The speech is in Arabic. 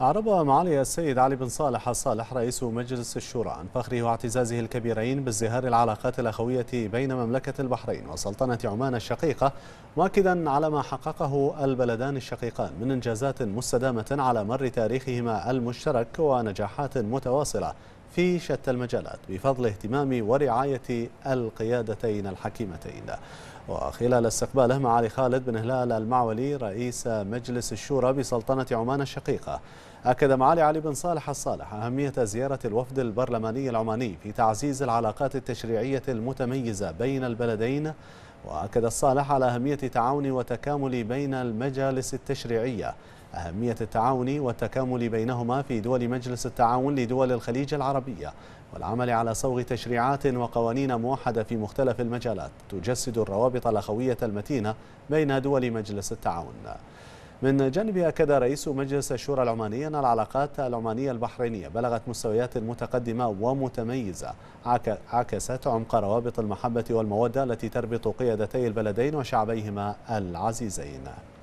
أعرب معالي السيد علي بن صالح الصالح رئيس مجلس الشورى عن فخره واعتزازه الكبيرين بازدهار العلاقات الأخوية بين مملكة البحرين وسلطنة عمان الشقيقة مؤكدا على ما حققه البلدان الشقيقان من إنجازات مستدامة على مر تاريخهما المشترك ونجاحات متواصلة في شتى المجالات بفضل اهتمام ورعاية القيادتين الحكيمتين وخلال استقباله معالي خالد بن هلال المعولي رئيس مجلس الشورى بسلطنة عمان الشقيقة أكد معالي علي بن صالح الصالح أهمية زيارة الوفد البرلماني العماني في تعزيز العلاقات التشريعية المتميزة بين البلدين وأكد الصالح على أهمية تعاون وتكامل بين المجالس التشريعية أهمية التعاون والتكامل بينهما في دول مجلس التعاون لدول الخليج العربية والعمل على صوغ تشريعات وقوانين موحدة في مختلف المجالات تجسد الروابط الأخوية المتينة بين دول مجلس التعاون من جانبها أكد رئيس مجلس الشورى العماني أن العلاقات العمانية البحرينية بلغت مستويات متقدمة ومتميزة عكست عمق روابط المحبة والمودة التي تربط قيادتي البلدين وشعبيهما العزيزين